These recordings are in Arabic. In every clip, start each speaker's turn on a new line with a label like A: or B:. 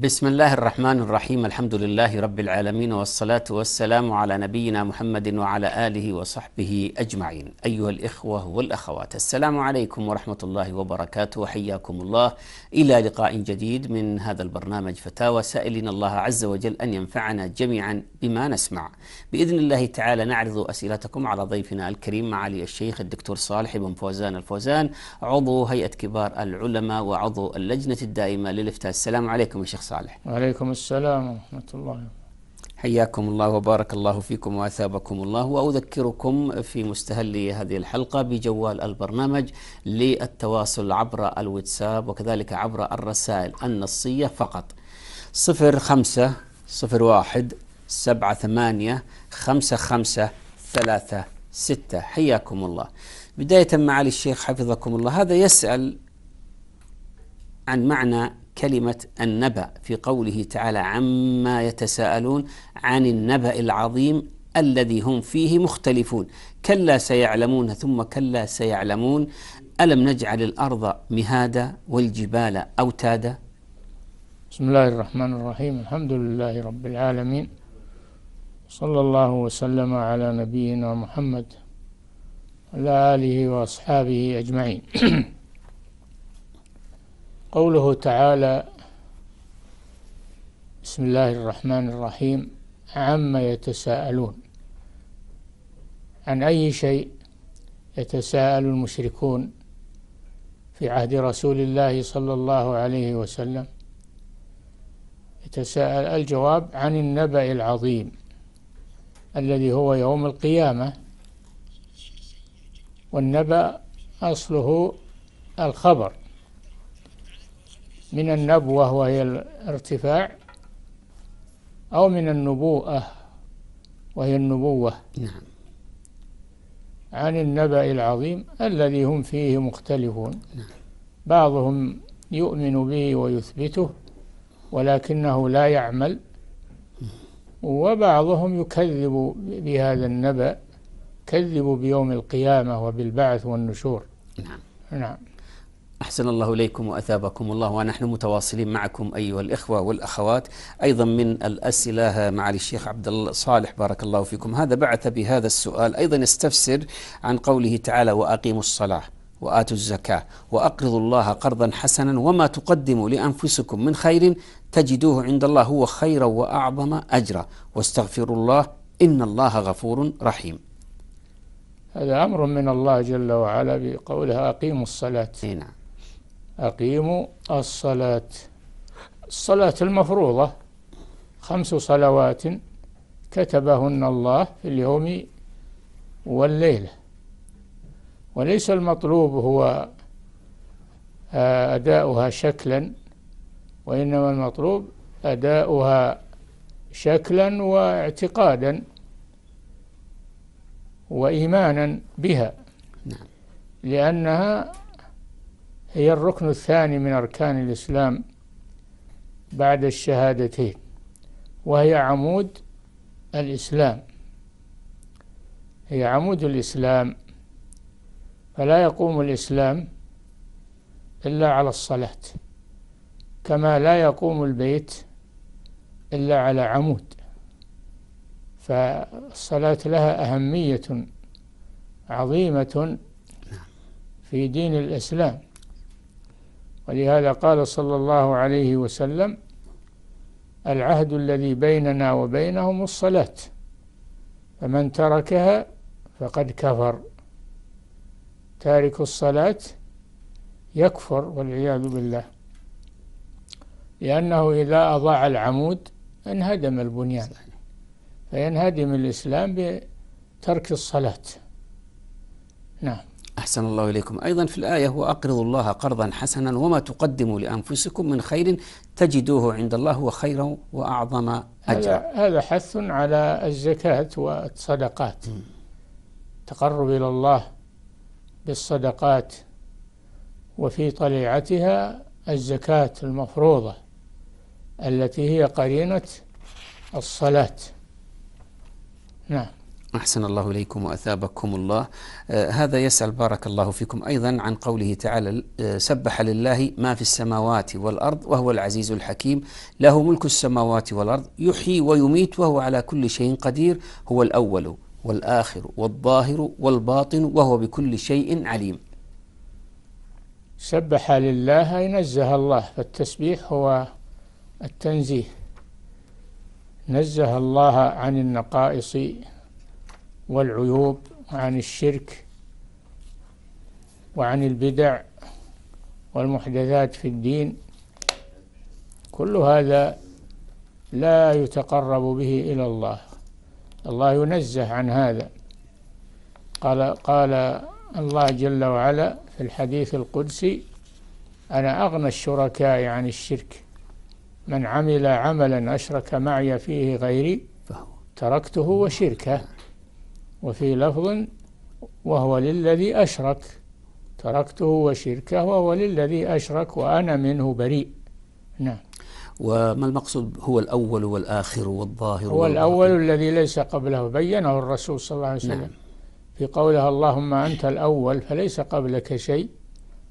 A: بسم الله الرحمن الرحيم الحمد لله رب العالمين والصلاة والسلام على نبينا محمد وعلى آله وصحبه أجمعين أيها الإخوة والأخوات السلام عليكم ورحمة الله وبركاته وحياكم الله إلى لقاء جديد من هذا البرنامج فتاوى سائلين الله عز وجل أن ينفعنا جميعا بما نسمع بإذن الله تعالى نعرض أسئلتكم على ضيفنا الكريم معالي الشيخ الدكتور صالح بن فوزان الفوزان عضو هيئة كبار العلماء وعضو اللجنة الدائمة للإفتاء السلام عليكم يا شيخ الشيخ صالح
B: وعليكم السلام ورحمة الله
A: حياكم الله وبارك الله فيكم واثابكم الله واذكركم في مستهل هذه الحلقه بجوال البرنامج للتواصل عبر الواتساب وكذلك عبر الرسائل النصيه فقط. صفر خمسة صفر واحد سبعة ثمانية خمسة خمسة ثلاثة ستة حياكم الله بداية معالي الشيخ حفظكم الله هذا يسأل عن معنى كلمة النبأ في قوله تعالى عما يتساءلون عن النبأ العظيم الذي هم فيه مختلفون كلا سيعلمون ثم كلا سيعلمون ألم نجعل الأرض مهادا والجبال أوتادا
B: بسم الله الرحمن الرحيم الحمد لله رب العالمين صلى الله وسلم على نبينا محمد وعلى آله وأصحابه أجمعين قوله تعالى بسم الله الرحمن الرحيم عما يتساءلون عن أي شيء يتساءل المشركون في عهد رسول الله صلى الله عليه وسلم يتساءل الجواب عن النبأ العظيم الذي هو يوم القيامة والنبأ أصله الخبر من النبوة وهي الارتفاع أو من النبوءة وهي النبوة نعم عن النبأ العظيم الذي هم فيه مختلفون نعم. بعضهم يؤمن به ويثبته ولكنه لا يعمل وبعضهم يكذب بهذا النبأ كذبوا بيوم القيامة وبالبعث والنشور نعم نعم
A: أحسن الله إليكم وأثابكم الله ونحن متواصلين معكم أيها الإخوة والأخوات أيضا من الأسئلة معالي الشيخ عبد الله صالح بارك الله فيكم هذا بعث بهذا السؤال أيضا يستفسر عن قوله تعالى وأقيموا الصلاة وآتوا الزكاة وأقرضوا الله قرضا حسنا وما تقدموا لأنفسكم من خير تجدوه عند الله هو خيرا وأعظم أجرا واستغفروا الله إن الله غفور رحيم
B: هذا أمر من الله جل وعلا بقولها أقيموا الصلاة إيه، نعم أقيموا الصلاة الصلاة المفروضة خمس صلوات كتبهن الله في اليوم والليلة وليس المطلوب هو آه، أداؤها شكلا وإنما المطلوب أداؤها شكلا واعتقادا وإيمانا بها نعم. لأنها هي الركن الثاني من أركان الإسلام بعد الشهادتين وهي عمود الإسلام هي عمود الإسلام فلا يقوم الإسلام إلا على الصلاة كما لا يقوم البيت إلا على عمود فالصلاة لها أهمية عظيمة نعم. في دين الإسلام ولهذا قال صلى الله عليه وسلم العهد الذي بيننا وبينهم الصلاة فمن تركها فقد كفر تارك الصلاة يكفر والعياذ بالله لأنه إذا أضاع العمود انهدم البنيان فينهدم الإسلام بترك الصلاة
C: نعم أحسن
A: الله إليكم أيضا في الآية وأقرضوا الله قرضا حسنا وما تقدموا لأنفسكم من خير تجدوه عند الله وخيرا وأعظم
B: أجر هذا حث على الزكاة والصدقات تقرب إلى الله بالصدقات وفي طليعتها الزكاة المفروضة التي هي قرينة الصلاة
C: نعم
A: أحسن الله إليكم وأثابكم الله آه، هذا يسأل بارك الله فيكم أيضا عن قوله تعالى آه، سبح لله ما في السماوات والأرض وهو العزيز الحكيم له ملك السماوات والأرض يحيي ويميت وهو على كل شيء قدير هو الأول والآخر والظاهر والباطن وهو بكل شيء عليم
B: سبح لله أي نزه الله فالتسبيح هو التنزيه نزه الله عن النقائص والعيوب وعن الشرك وعن البدع والمحدثات في الدين كل هذا لا يتقرب به الى الله الله ينزه عن هذا قال قال الله جل وعلا في الحديث القدسي انا اغنى الشركاء عن الشرك من عمل عملا اشرك معي فيه غيري تركته وشركه وفي لفظ وهو للذي أشرك تركته وشركه وهو للذي أشرك وأنا منه بريء نعم
A: وما المقصود هو الأول والآخر والظاهر هو الأول
B: الذي ليس قبله بينه الرسول صلى الله عليه وسلم نعم. في قولها اللهم أنت الأول فليس قبلك شيء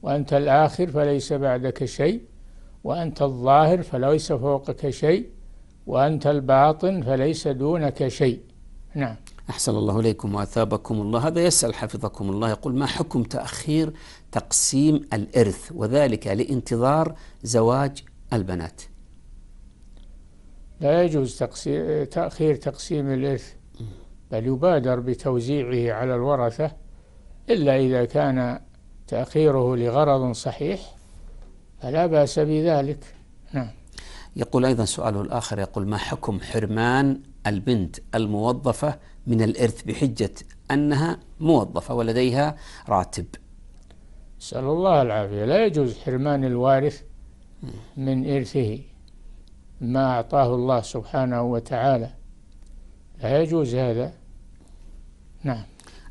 B: وأنت الآخر فليس بعدك شيء وأنت الظاهر فليس فوقك شيء وأنت الباطن فليس دونك شيء نعم أحسن الله إليكم وأثابكم الله هذا يسأل حفظكم الله يقول ما حكم
A: تأخير تقسيم الإرث وذلك لانتظار زواج البنات
B: لا يجوز تقسيم تأخير تقسيم الإرث بل يبادر بتوزيعه على الورثة إلا إذا كان تأخيره لغرض صحيح فلا بأس بذلك نعم
A: يقول أيضا سؤاله الآخر يقول ما حكم حرمان البنت الموظفة
B: من الإرث بحجة أنها موظفة ولديها راتب سأل الله العافية لا يجوز حرمان الوارث من إرثه ما أعطاه الله سبحانه وتعالى لا يجوز هذا نعم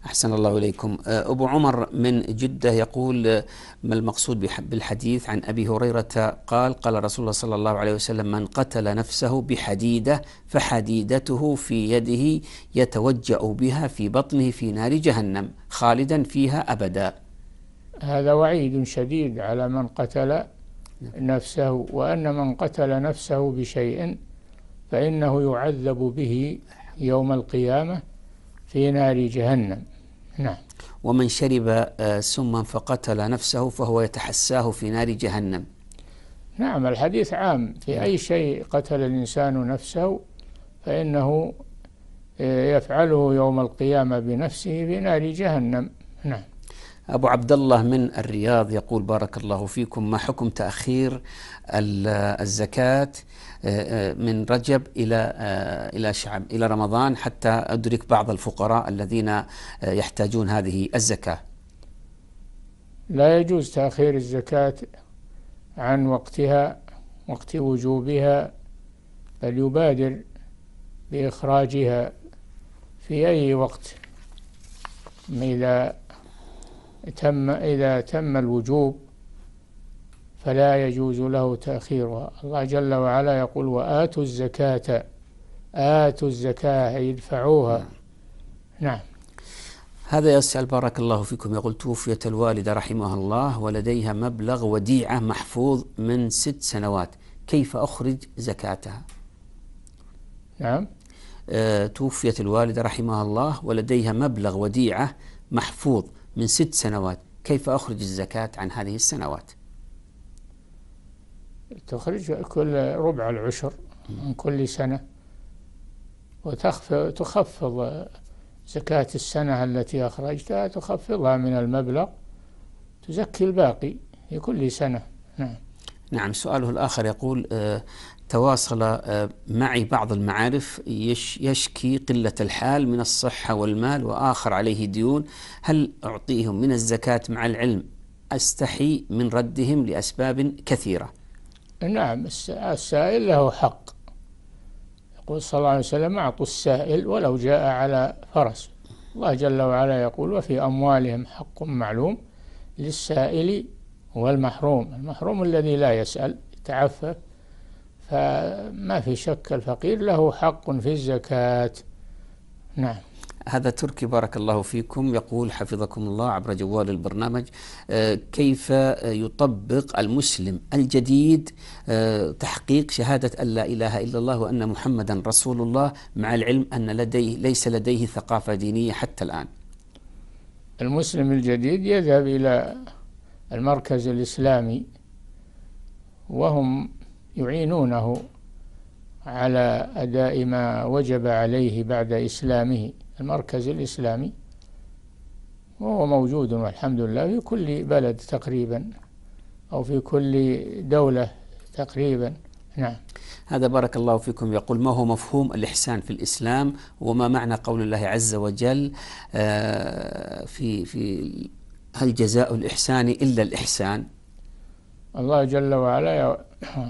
A: أحسن الله إليكم أه، أبو عمر من جدة يقول أه، ما المقصود بالحديث عن أبي هريرة قال قال رسول الله صلى الله عليه وسلم من قتل نفسه بحديدة فحديدته في يده يتوجأ بها في بطنه في نار جهنم خالدا فيها أبدا
B: هذا وعيد شديد على من قتل نفسه وأن من قتل نفسه بشيء فإنه يعذب به يوم القيامة في نار جهنم نعم. ومن شرب آه، سما
A: فقتل نفسه فهو يتحساه في نار جهنم
B: نعم الحديث عام في أي نعم. شيء قتل الإنسان نفسه فإنه آه، يفعله يوم القيامة بنفسه في نار جهنم نعم أبو عبد
A: الله من الرياض يقول بارك الله فيكم ما حكم تأخير الزكاة آه، آه، من رجب إلى آه، إلى شعب إلى رمضان حتى أدرك بعض الفقراء الذين يحتاجون هذه الزكاة
B: لا يجوز تأخير الزكاة عن وقتها وقت وجوبها بل يبادر بإخراجها في أي وقت إذا تم إذا تم الوجوب فلا يجوز له تأخيرها الله جل وعلا يقول وآتوا الزكاة آتوا الزكاة يدفعوها ادفعوها نعم. نعم
A: هذا يسأل بارك الله فيكم يقول توفيت الوالدة رحمها الله ولديها مبلغ وديعة محفوظ من ست سنوات كيف أخرج زكاتها نعم آه، توفيت الوالدة رحمها الله ولديها مبلغ وديعة محفوظ من ست سنوات كيف أخرج الزكاة عن هذه السنوات
B: تخرج كل ربع العشر من كل سنة وتخفض زكاة السنة التي أخرجتها تخفضها من المبلغ تزكي الباقي في كل سنة نعم
A: نعم سؤاله الآخر يقول آه، تواصل آه، معي بعض المعارف يشكي قلة الحال من الصحة والمال وآخر عليه ديون هل أعطيهم من الزكاة مع العلم أستحي من ردهم لأسباب كثيرة
B: نعم السائل له حق يقول صلى الله عليه وسلم أعطوا السائل ولو جاء على فرس الله جل وعلا يقول وفي أموالهم حق معلوم للسائل هو المحروم المحروم الذي لا يسأل يتعفف فما في شك الفقير له حق في الزكاة نعم هذا تركي بارك الله فيكم يقول حفظكم الله عبر جوال البرنامج
A: آه، كيف يطبق المسلم الجديد آه، تحقيق شهادة أن لا إله إلا الله وأن محمدا رسول الله مع العلم أن لديه ليس
B: لديه ثقافة دينية حتى الآن المسلم الجديد يذهب إلى المركز الإسلامي وهم يعينونه على أداء ما وجب عليه بعد إسلامه المركز الإسلامي وهو موجود والحمد لله في كل بلد تقريبا أو في كل دولة تقريبا
C: نعم
A: هذا بارك الله فيكم يقول ما هو مفهوم الإحسان في الإسلام وما معنى قول الله عز وجل آه، في في هل جزاء الإحسان إلا الإحسان
B: الله جل وعلا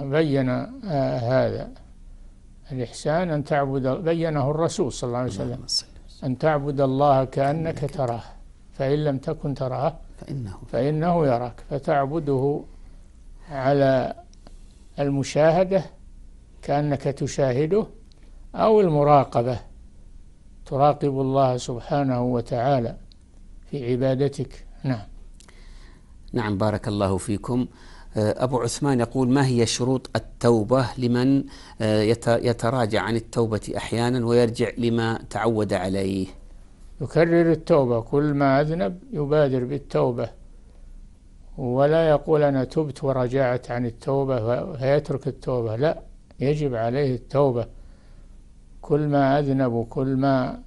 B: بين آه، هذا الإحسان أن تعبد بينه الرسول صلى الله عليه وسلم أن تعبد الله كأنك تراه فإن لم تكن تراه فإنه, فإنه يراك فتعبده على المشاهدة كأنك تشاهده أو المراقبة تراقب الله سبحانه وتعالى في عبادتك نعم
A: نعم بارك الله فيكم آه، أبو عثمان يقول ما هي شروط التوبة لمن آه، يتراجع عن التوبة أحيانا ويرجع لما تعود عليه
B: يكرر التوبة كل ما أذنب يبادر بالتوبة ولا يقول أنا تبت ورجعت عن التوبة فيترك التوبة لا يجب عليه التوبة كل ما أذنب وكل ما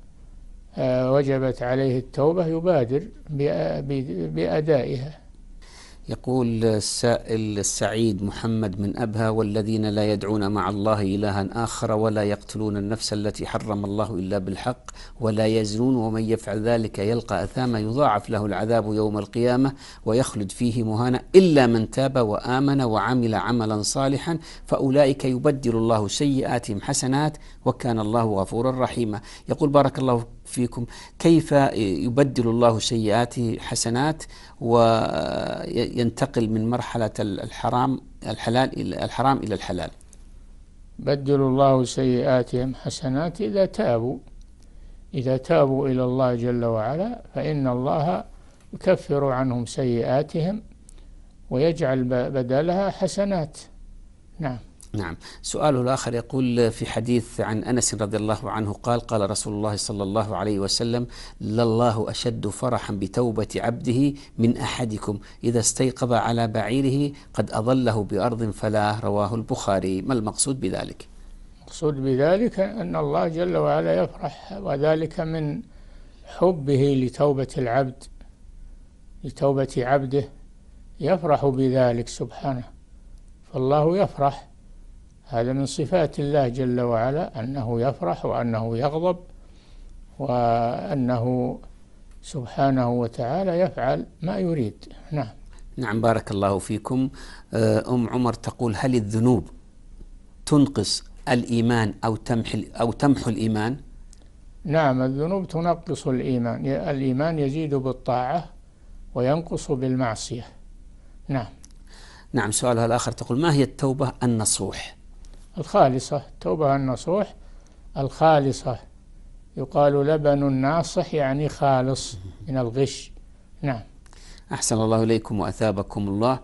B: آه، وجبت عليه التوبة يبادر بأدائها
A: يقول السائل السعيد محمد من أبها والذين لا يدعون مع الله إلها آخر ولا يقتلون النفس التي حرم الله إلا بالحق ولا يزنون ومن يفعل ذلك يلقى أثاما يضاعف له العذاب يوم القيامة ويخلد فيه مهانا إلا من تاب وآمن وعمل عملا صالحا فأولئك يبدل الله سيئاتهم حسنات وكان الله غفورا رحيما يقول بارك الله فيكم كيف يبدل الله سيئاته حسنات وينتقل من مرحلة الحرام الحلال إلى الحرام إلى الحلال
B: بدل الله سيئاتهم حسنات إذا تابوا إذا تابوا إلى الله جل وعلا فإن الله يكفر عنهم سيئاتهم ويجعل بدلها حسنات نعم
A: نعم سؤاله الآخر يقول في حديث عن أنس رضي الله عنه قال قال رسول الله صلى الله عليه وسلم لله أشد فرحا بتوبة عبده من أحدكم إذا استيقظ على بعيره قد أظله بأرض فلا رواه البخاري ما المقصود بذلك
B: المقصود بذلك أن الله جل وعلا يفرح وذلك من حبه لتوبة العبد لتوبة عبده يفرح بذلك سبحانه فالله يفرح هذا من صفات الله جل وعلا أنه يفرح وأنه يغضب وأنه سبحانه وتعالى يفعل ما يريد نعم
A: نعم بارك الله فيكم آه، أم عمر تقول هل الذنوب تنقص الإيمان أو تمحي أو تمحو الإيمان؟
B: نعم الذنوب تنقص الإيمان الإيمان يزيد بالطاعة وينقص بالمعصية نعم
A: نعم سؤالها الآخر تقول ما هي التوبة النصوح؟
B: الخالصة التوبة النصوح الخالصة يقال لبن ناصح يعني خالص من الغش نعم
C: أحسن
A: الله إليكم وأثابكم الله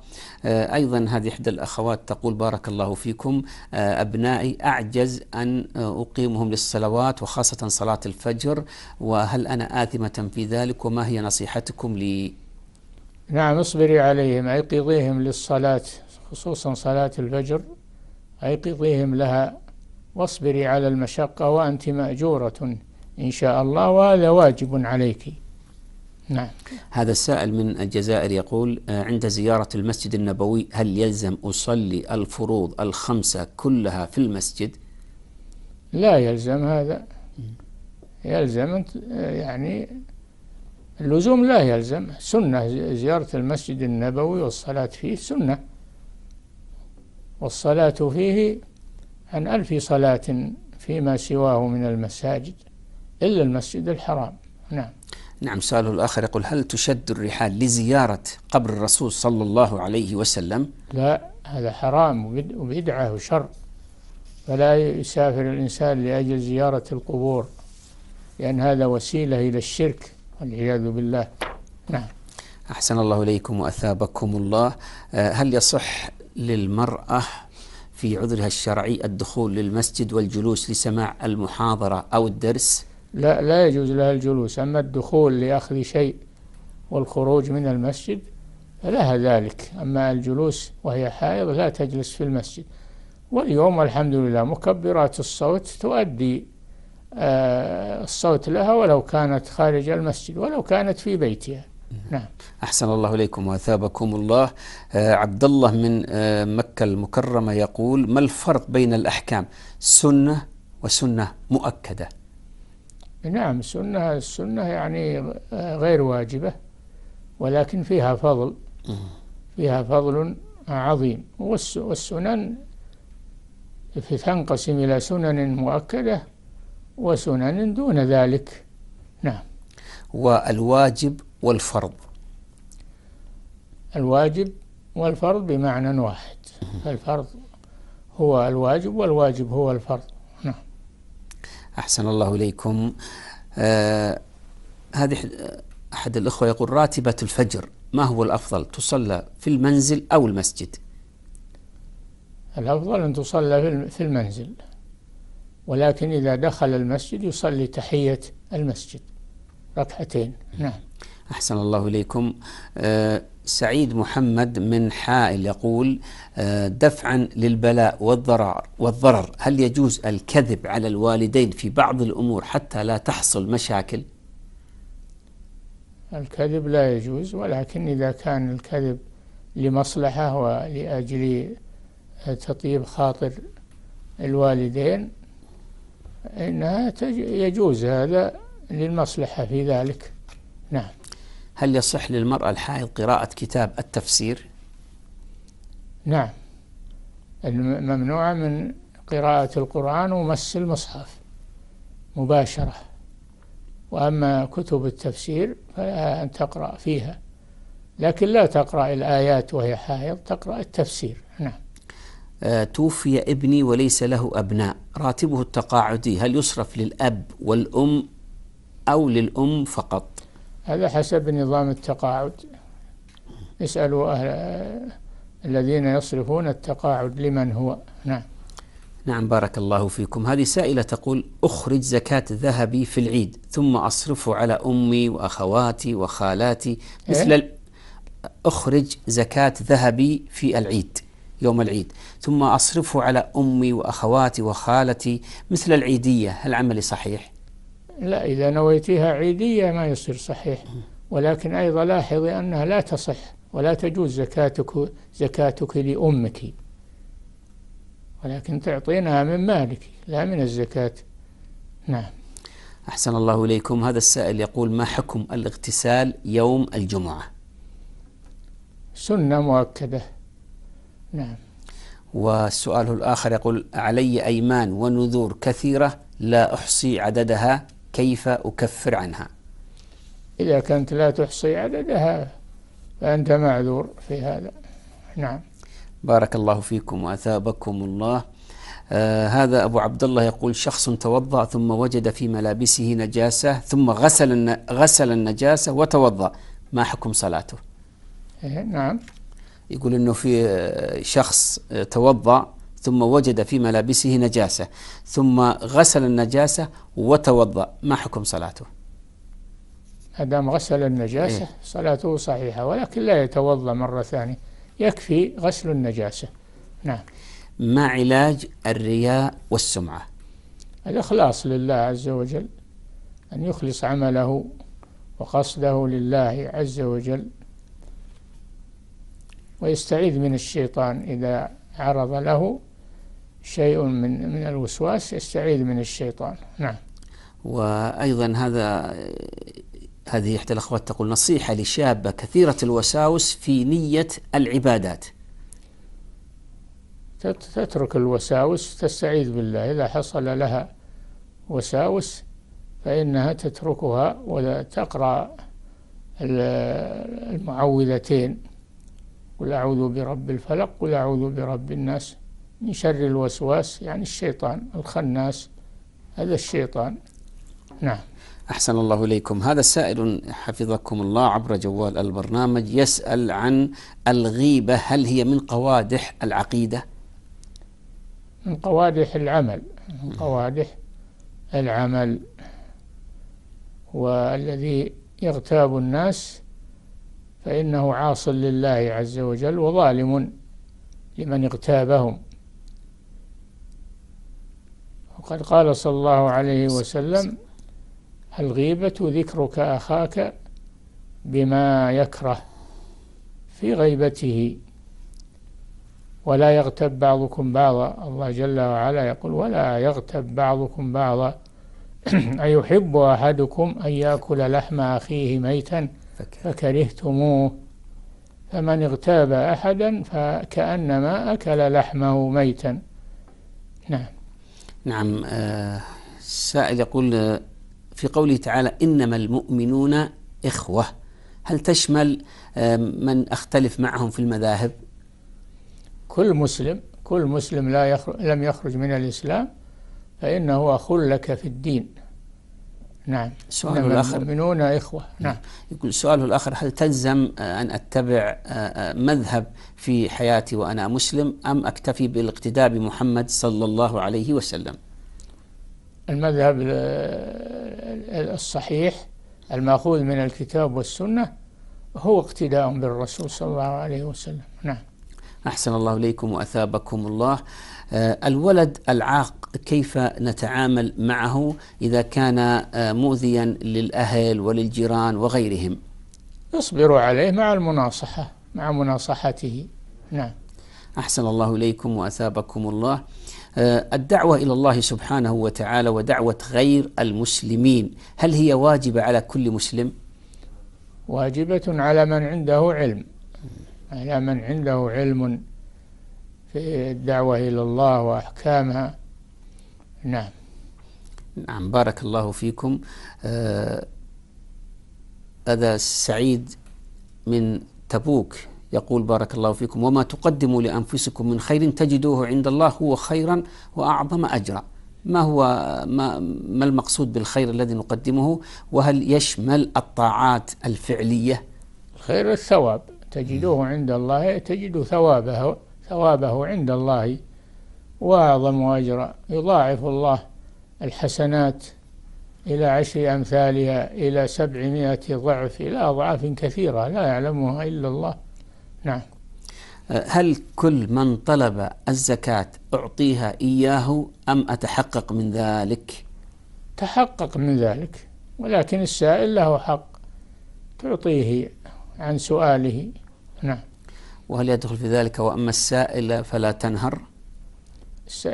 A: آه، أيضا هذه إحدى الأخوات تقول بارك الله فيكم آه، أبنائي أعجز أن آه، أقيمهم للصلوات وخاصة صلاة الفجر وهل أنا آثمة في ذلك وما هي نصيحتكم لي
B: نعم اصبري عليهم أيقظيهم للصلاة خصوصا صلاة الفجر أيقظيهم لها واصبري على المشقة وأنت مأجورة إن شاء الله وهذا واجب عليك نعم
A: هذا السائل من الجزائر يقول آه، عند زيارة المسجد النبوي هل يلزم أصلي الفروض الخمسة كلها في المسجد
B: لا يلزم هذا يلزم آه، يعني اللزوم لا يلزم سنة زيارة المسجد النبوي والصلاة فيه سنة والصلاة فيه عن ألف صلاة فيما سواه من المساجد إلا المسجد الحرام نعم
A: نعم سؤال الآخر يقول هل تشد الرحال لزيارة قبر الرسول صلى الله عليه وسلم
B: لا هذا حرام وبدعة وشر فلا يسافر الإنسان لأجل زيارة القبور لأن هذا وسيلة إلى الشرك والعياذ بالله نعم
A: أحسن الله إليكم وأثابكم الله آه، هل يصح للمرأة في عذرها الشرعي الدخول للمسجد والجلوس لسماع المحاضرة أو الدرس
B: لا لا يجوز لها الجلوس أما الدخول لأخذ شيء والخروج من المسجد فلها ذلك أما الجلوس وهي حائض لا تجلس في المسجد واليوم الحمد لله مكبرات الصوت تؤدي آه، الصوت لها ولو كانت خارج المسجد ولو كانت في بيتها نعم
A: أحسن الله إليكم وأثابكم الله آه عبد الله من آه مكة المكرمة يقول ما الفرق بين الأحكام سنة وسنة مؤكدة
B: نعم السنة السنة يعني آه، غير واجبة ولكن فيها فضل فيها فضل عظيم والسنن في تنقسم إلى سنن مؤكدة وسنن دون ذلك نعم
A: والواجب والفرض
B: الواجب والفرض بمعنى واحد الفرض هو الواجب والواجب هو الفرض نعم
A: أحسن الله إليكم آه هذه أحد الأخوة يقول راتبة الفجر ما هو الأفضل تصلى في المنزل أو المسجد
B: الأفضل أن تصلى في المنزل ولكن إذا دخل المسجد يصلي تحية المسجد ركعتين نعم
A: أحسن الله إليكم آه، سعيد محمد من حائل يقول آه، دفعا للبلاء والضرر والضرر هل يجوز الكذب على الوالدين في بعض الأمور حتى لا تحصل مشاكل
B: الكذب لا يجوز ولكن إذا كان الكذب لمصلحة ولأجل آه، تطيب خاطر الوالدين إنها يجوز هذا للمصلحة في ذلك نعم هل يصح للمرأة الحائض قراءة
A: كتاب التفسير؟
B: نعم الممنوع من قراءة القرآن ومس المصحف مباشرة وأما كتب التفسير فلها أن تقرأ فيها لكن لا تقرأ الآيات وهي حائض تقرأ التفسير نعم
A: آه، توفي ابني وليس له أبناء راتبه التقاعدي هل يصرف للأب والأم أو للأم فقط
B: هذا حسب نظام التقاعد اسألوا أهل الذين يصرفون التقاعد لمن هو نعم
A: نعم بارك الله فيكم هذه سائلة تقول أخرج زكاة ذهبي في العيد ثم أصرفه على أمي وأخواتي وخالاتي مثل إيه؟ أخرج زكاة ذهبي في العيد يوم العيد ثم أصرفه على أمي وأخواتي وخالتي مثل العيدية هل عملي صحيح؟
B: لا إذا نويتها عيدية ما يصير صحيح ولكن أيضا لاحظي أنها لا تصح ولا تجوز زكاتك زكاتك لأمك ولكن تعطينها من مالك لا من الزكاة نعم
A: أحسن الله إليكم هذا السائل يقول ما حكم الاغتسال يوم الجمعة
B: سنة مؤكدة نعم
A: والسؤال الآخر يقول علي أيمان ونذور كثيرة لا أحصي عددها كيف أكفر عنها
B: إذا كنت لا تحصي عددها فأنت معذور في هذا نعم
A: بارك الله فيكم وأثابكم الله آه هذا أبو عبد الله يقول شخص توضأ ثم وجد في ملابسه نجاسة ثم غسل غسل النجاسة وتوضأ ما حكم صلاته؟ إيه، نعم يقول أنه في آه، شخص آه، توضأ ثم وجد في ملابسه نجاسة ثم غسل النجاسة وتوضأ ما حكم صلاته
B: ما دام غسل النجاسة إيه؟ صلاته صحيحة ولكن لا يتوضأ مرة ثانية يكفي غسل النجاسة نعم
A: ما علاج الرياء والسمعة
B: الإخلاص لله عز وجل أن يخلص عمله وقصده لله عز وجل ويستعيذ من الشيطان إذا عرض له شيء من من الوسواس يستعيذ من الشيطان نعم
A: وأيضا هذا هذه إحدى الأخوات تقول نصيحة لشابة كثيرة الوساوس في
B: نية العبادات تترك الوساوس تستعيذ بالله إذا حصل لها وساوس فإنها تتركها وتقرأ المعوذتين قل أعوذ برب الفلق قل أعوذ برب الناس من شر الوسواس يعني الشيطان الخناس هذا الشيطان نعم
A: أحسن الله إليكم هذا سائل حفظكم الله عبر جوال البرنامج يسأل عن الغيبة هل هي من قوادح العقيدة
B: من قوادح العمل من قوادح العمل والذي يغتاب الناس فإنه عاص لله عز وجل وظالم لمن اغتابهم وقد قال صلى الله عليه وسلم الغيبة ذكرك أخاك بما يكره في غيبته ولا يغتب بعضكم بعضا الله جل وعلا يقول ولا يغتب بعضكم بعضا أيحب أحدكم أن يأكل لحم أخيه ميتا فكرهتموه فمن اغتاب أحدا فكأنما أكل لحمه ميتا نعم
A: نعم السائل آه، يقول آه، في قوله تعالى إنما المؤمنون إخوة هل تشمل آه، من
B: أختلف معهم في المذاهب كل مسلم كل مسلم لا يخرج لم يخرج من الإسلام فإنه أخ لك في الدين نعم سؤال الآخر المؤمنون إخوة نعم
A: يقول سؤاله الآخر هل تلزم آه، أن أتبع آه، آه، مذهب في حياتي وأنا مسلم أم أكتفي بالاقتداء بمحمد صلى الله عليه وسلم
B: المذهب الصحيح المأخوذ من الكتاب والسنة هو اقتداء بالرسول صلى الله عليه وسلم نعم
A: أحسن الله إليكم وأثابكم الله آه، الولد العاق كيف نتعامل معه إذا كان آه، مؤذيا للأهل وللجيران وغيرهم
B: يصبر عليه مع المناصحة مع مناصحته نعم
A: أحسن الله إليكم وأثابكم الله آه، الدعوة إلى الله سبحانه وتعالى ودعوة غير المسلمين هل هي
B: واجبة على كل مسلم؟ واجبة على من عنده علم على من عنده علم في الدعوة إلى الله وأحكامها نعم
A: نعم بارك الله فيكم هذا آه، سعيد من تبوك يقول بارك الله فيكم وما تقدموا لأنفسكم من خير تجدوه عند الله هو خيرا وأعظم أجرا ما هو ما, ما المقصود بالخير الذي نقدمه وهل يشمل الطاعات الفعلية الخير الثواب تجدوه
B: عند الله تجد ثوابه ثوابه عند الله وأعظم أجرا يضاعف الله الحسنات إلى عشر أمثالها إلى سبعمائة ضعف إلى أضعاف كثيرة لا يعلمها إلا الله نعم
A: هل كل من طلب الزكاة أعطيها إياه أم أتحقق من ذلك تحقق من ذلك
B: ولكن السائل له حق تعطيه عن سؤاله نعم وهل يدخل في ذلك وأما السائل فلا تنهر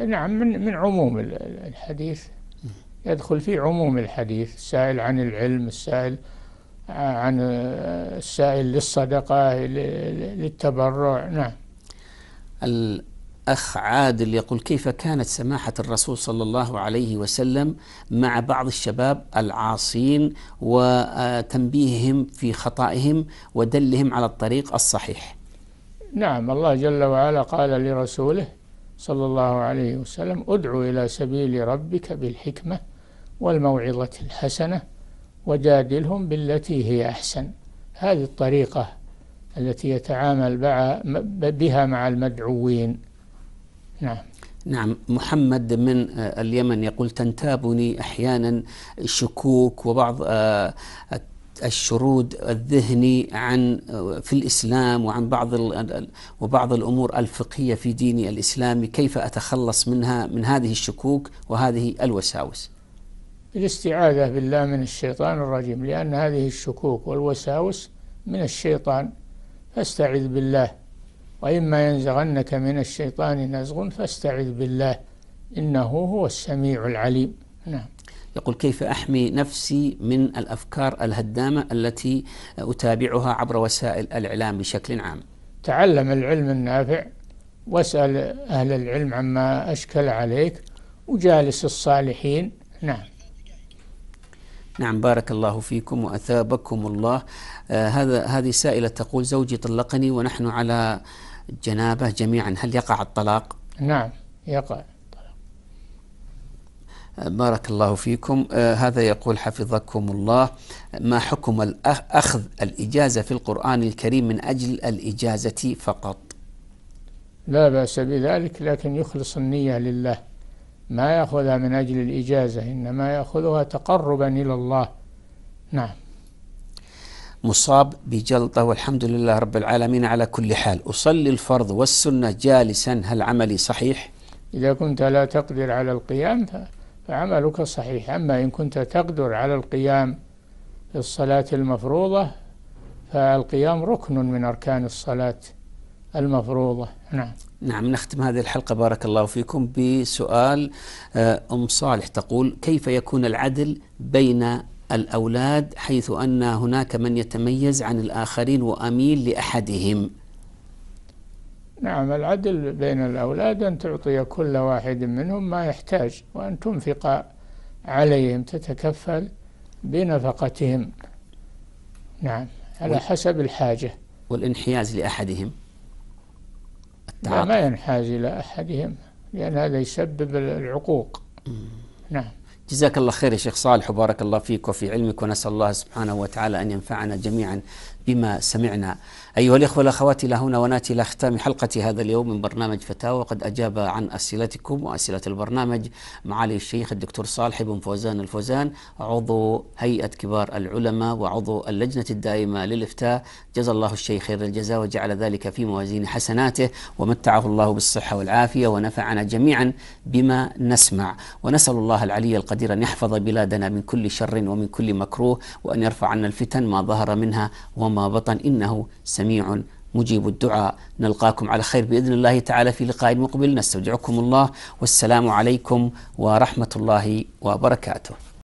B: نعم من, من عموم الحديث يدخل في عموم الحديث السائل عن العلم السائل عن السائل للصدقة للتبرع نعم أخ عادل يقول كيف كانت
A: سماحة الرسول صلى الله عليه وسلم مع بعض الشباب العاصين وتنبيههم في خطائهم ودلهم على الطريق الصحيح
B: نعم الله جل وعلا قال لرسوله صلى الله عليه وسلم ادعو إلى سبيل ربك بالحكمة والموعظة الحسنة وجادلهم بالتي هي أحسن هذه الطريقة التي يتعامل بها مع المدعوين نعم نعم
A: محمد من آه، اليمن يقول تنتابني احيانا الشكوك وبعض آه، الشرود الذهني عن آه، في الاسلام وعن بعض وبعض الامور الفقهيه في ديني الاسلامي كيف اتخلص منها من هذه الشكوك وهذه الوساوس
B: الاستعاذه بالله من الشيطان الرجيم لان هذه الشكوك والوساوس من الشيطان فاستعذ بالله وإما ينزغنك من الشيطان نزغ فاستعذ بالله إنه هو السميع العليم نعم يقول كيف أحمي نفسي من
A: الأفكار الهدامة التي أتابعها عبر وسائل الإعلام بشكل عام
B: تعلم العلم النافع واسأل أهل العلم عما أشكل عليك وجالس الصالحين نعم
A: نعم بارك الله فيكم وأثابكم الله آه هذا هذه سائلة تقول زوجي طلقني ونحن على الجنابة جميعا هل يقع الطلاق؟
B: نعم يقع
A: بارك الله فيكم آه هذا يقول حفظكم الله ما حكم أخذ الإجازة في القرآن الكريم من أجل الإجازة فقط
B: لا بأس بذلك لكن يخلص النية لله ما يأخذها من أجل الإجازة إنما يأخذها تقربا إلى الله نعم
A: مصاب بجلطة والحمد لله رب العالمين على كل حال أصلي الفرض والسنة جالسا هل عملي صحيح؟ إذا كنت لا
B: تقدر على القيام فعملك صحيح أما إن كنت تقدر على القيام في الصلاة المفروضة فالقيام ركن من أركان الصلاة المفروضة نعم
A: نعم نختم هذه الحلقة بارك الله فيكم بسؤال آه، أم صالح تقول كيف يكون العدل بين الأولاد حيث أن هناك من يتميز عن الآخرين وأميل لأحدهم
B: نعم العدل بين الأولاد أن تعطي كل واحد منهم ما يحتاج وأن تنفق عليهم تتكفل بنفقتهم نعم على حسب الحاجة والانحياز لأحدهم لا ما ينحاز إلى أحدهم لأن هذا يسبب العقوق نعم
A: جزاك الله خير يا شيخ صالح وبارك الله فيك وفي علمك ونسأل الله سبحانه وتعالى أن ينفعنا جميعا بما سمعنا أيها الإخوة والأخوات إلى هنا ونأتي إلى ختام حلقة هذا اليوم من برنامج فتاوى وقد أجاب عن أسئلتكم وأسئلة البرنامج معالي الشيخ الدكتور صالح بن فوزان الفوزان عضو هيئة كبار العلماء وعضو اللجنة الدائمة للإفتاء جزا الله الشيخ خير الجزاء وجعل ذلك في موازين حسناته ومتعه الله بالصحة والعافية ونفعنا جميعا بما نسمع ونسأل الله العلي القدير أن يحفظ بلادنا من كل شر ومن كل مكروه وأن يرفع عنا الفتن ما ظهر منها وما وما بطن إنه سميع مجيب الدعاء نلقاكم على خير بإذن الله تعالى في لقاء مقبل نستودعكم الله والسلام عليكم ورحمة الله وبركاته